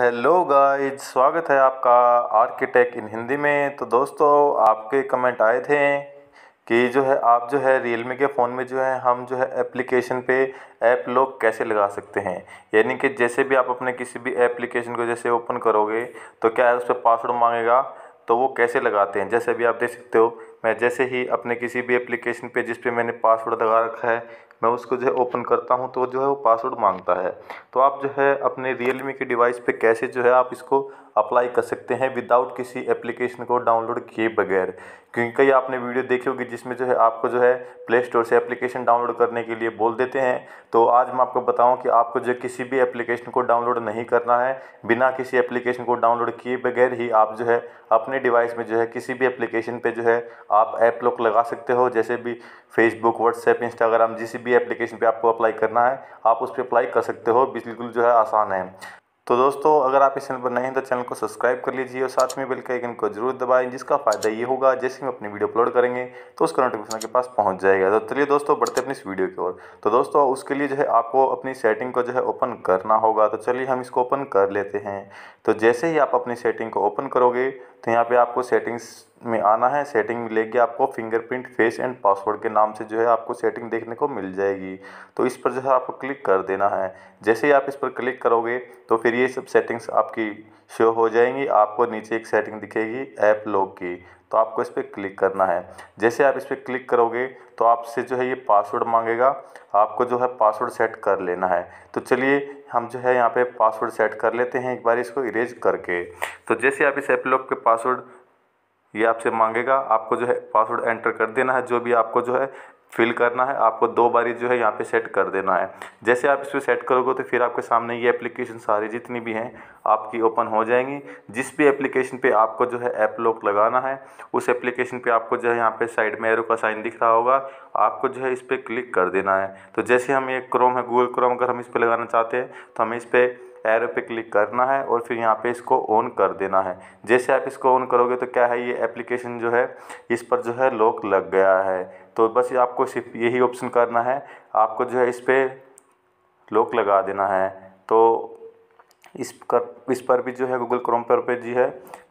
hello guys स्वागत है आपका आर्किटेक्ट इन हिंदी में तो दोस्तों आपके कमेंट आए थे कि जो है आप जो है रियलमी के फ़ोन में जो है हम जो है एप्लीकेशन पे ऐप लोग कैसे लगा सकते हैं यानी कि जैसे भी आप अपने किसी भी एप्लीकेशन को जैसे ओपन करोगे तो क्या है उस पर पासवर्ड मांगेगा तो वो कैसे लगाते हैं जैसे अभी आप देख सकते हो मैं जैसे ही अपने किसी भी एप्लीकेशन पे जिस पे मैंने पासवर्ड लगा रखा है मैं उसको जो है ओपन करता हूँ तो जो है वो पासवर्ड मांगता है तो आप जो है अपने रियलमी के डिवाइस पर कैसे जो है आप इसको अप्लाई कर सकते हैं विदाउट किसी एप्लीकेशन को डाउनलोड किए बगैर क्योंकि कई आपने वीडियो देखी होगी जिसमें जो है आपको जो है प्ले स्टोर से एप्लीकेशन डाउनलोड करने के लिए बोल देते हैं तो आज मैं आपको बताऊं कि आपको जो किसी भी एप्लीकेशन को डाउनलोड नहीं करना है बिना किसी एप्लीकेशन को डाउनलोड किए बगैर ही आप जो है अपने डिवाइस में जो है किसी भी एप्लीकेशन पर जो है आप ऐप लोग लगा सकते हो जैसे भी फेसबुक व्हाट्सएप इंस्टाग्राम जिस भी एप्लीकेशन पर आपको अप्लाई करना है आप उस पर अप्लाई कर सकते हो बिल्कुल जो है आसान है तो दोस्तों अगर आप इस चैनल पर नए हैं तो चैनल को सब्सक्राइब कर लीजिए और साथ में बेल के आइकन को जरूर दबाएं जिसका फायदा ये होगा जैसे हम अपनी वीडियो अपलोड करेंगे तो उसका नोटिफिकेशन के पास पहुंच जाएगा तो चलिए दोस्तों बढ़ते अपनी इस वीडियो की ओर तो दोस्तों उसके लिए जो है आपको अपनी सेटिंग को जो है ओपन करना होगा तो चलिए हम इसको ओपन कर लेते हैं तो जैसे ही आप अपनी सेटिंग को ओपन करोगे तो यहाँ पर आपको सेटिंग्स में आना है सेटिंग में लेके आपको फिंगरप्रिंट फेस एंड पासवर्ड के नाम से जो है आपको सेटिंग देखने को मिल जाएगी तो इस पर जो है आपको क्लिक कर देना है जैसे ही आप इस पर क्लिक करोगे तो फिर ये सब सेटिंग्स आपकी शो हो जाएंगी आपको नीचे एक सेटिंग दिखेगी ऐप लॉक की तो आपको इस पर क्लिक करना है जैसे आप इस पर क्लिक करोगे तो आपसे जो है ये पासवर्ड मांगेगा आपको जो है पासवर्ड सेट कर लेना है तो चलिए हम जो है यहाँ पे पासवर्ड सेट कर लेते हैं एक बार इसको इरेज करके तो जैसे आप इस एप लॉक के पासवर्ड ये आपसे मांगेगा आपको जो है पासवर्ड एंटर कर देना है जो भी आपको जो है फिल करना है आपको दो बारी जो है यहाँ पे सेट कर देना है जैसे आप इस पर सेट करोगे तो फिर आपके सामने ये एप्लीकेशन सारी जितनी भी हैं आपकी ओपन हो जाएंगी जिस भी एप्लीकेशन पे आपको जो है ऐप लॉक लगाना है उस एप्लीकेशन पे आपको जो है यहाँ पे साइड में एरो का साइन दिख रहा होगा आपको जो है इस पर क्लिक कर देना है तो जैसे हम ये क्रोम है गूगल क्रोम अगर हम इस पर लगाना चाहते हैं तो हमें इस पर एरो पे क्लिक करना है और फिर यहाँ पे इसको ऑन कर देना है जैसे आप इसको ऑन करोगे तो क्या है ये एप्लीकेशन जो है इस पर जो है लॉक लग गया है तो बस आपको सिर्फ यही ऑप्शन करना है आपको जो है इस पर लॉक लगा देना है तो इस पर इस पर भी जो है गूगल क्रोम पर पे जी है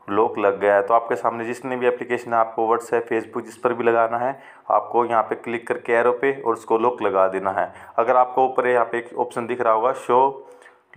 लॉक लग गया है तो आपके सामने जिसने भी एप्लीकेशन है आपको व्हाट्सएप फेसबुक जिस पर भी लगाना है आपको यहाँ पे क्लिक करके एरो पे और उसको लॉक लगा देना है अगर आपको ऊपर यहाँ पे एक ऑप्शन दिख रहा होगा शो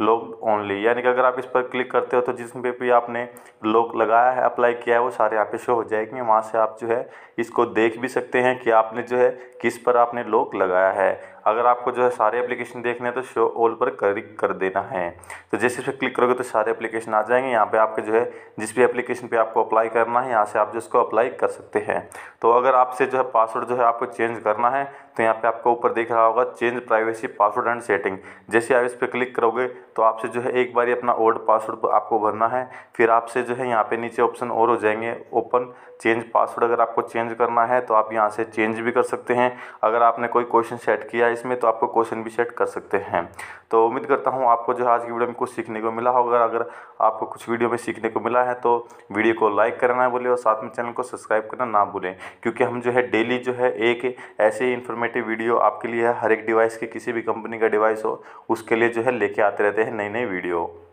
लॉक ओनली यानी कि अगर आप इस पर क्लिक करते हो तो जिस पे भी आपने लॉक लगाया है अप्लाई किया है वो सारे यहाँ पे शो हो जाएंगे वहाँ से आप जो है इसको देख भी सकते हैं कि आपने जो है किस पर आपने लॉक लगाया है अगर आपको जो है सारे एप्लीकेशन देखने हैं तो शो ऑल पर क्लिक कर देना है तो जैसे इस पर क्लिक करोगे तो सारे एप्लीकेशन आ जाएंगे यहाँ पे आपके जो है जिस भी एप्लीकेशन पे आपको अप्लाई करना है यहाँ से आप जो इसको अप्लाई कर सकते हैं तो अगर आपसे जो है पासवर्ड जो है आपको चेंज करना है तो यहाँ पर आपको ऊपर देख रहा होगा change privacy password and setting जैसे आप इस पर क्लिक करोगे तो आपसे जो है एक बार अपना ओल्ड पासवर्ड आपको भरना है फिर आपसे जो है यहाँ पर नीचे ऑप्शन और हो जाएंगे ओपन चेंज पासवर्ड अगर आपको चेंज करना है तो आप यहाँ से चेंज भी कर सकते हैं अगर आपने कोई क्वेश्चन सेट किया है में तो आपको क्वेश्चन भी सेट कर सकते हैं तो उम्मीद करता हूँ आपको जो है आज की वीडियो में कुछ सीखने को मिला होगा अगर आपको कुछ वीडियो में सीखने को मिला है तो वीडियो को लाइक करना भूलें और साथ में चैनल को सब्सक्राइब करना ना भूलें क्योंकि हम जो है डेली जो है एक ऐसे इन्फॉर्मेटिव वीडियो आपके लिए हर एक डिवाइस के किसी भी कंपनी का डिवाइस हो उसके लिए जो है लेके आते रहते हैं नई नई वीडियो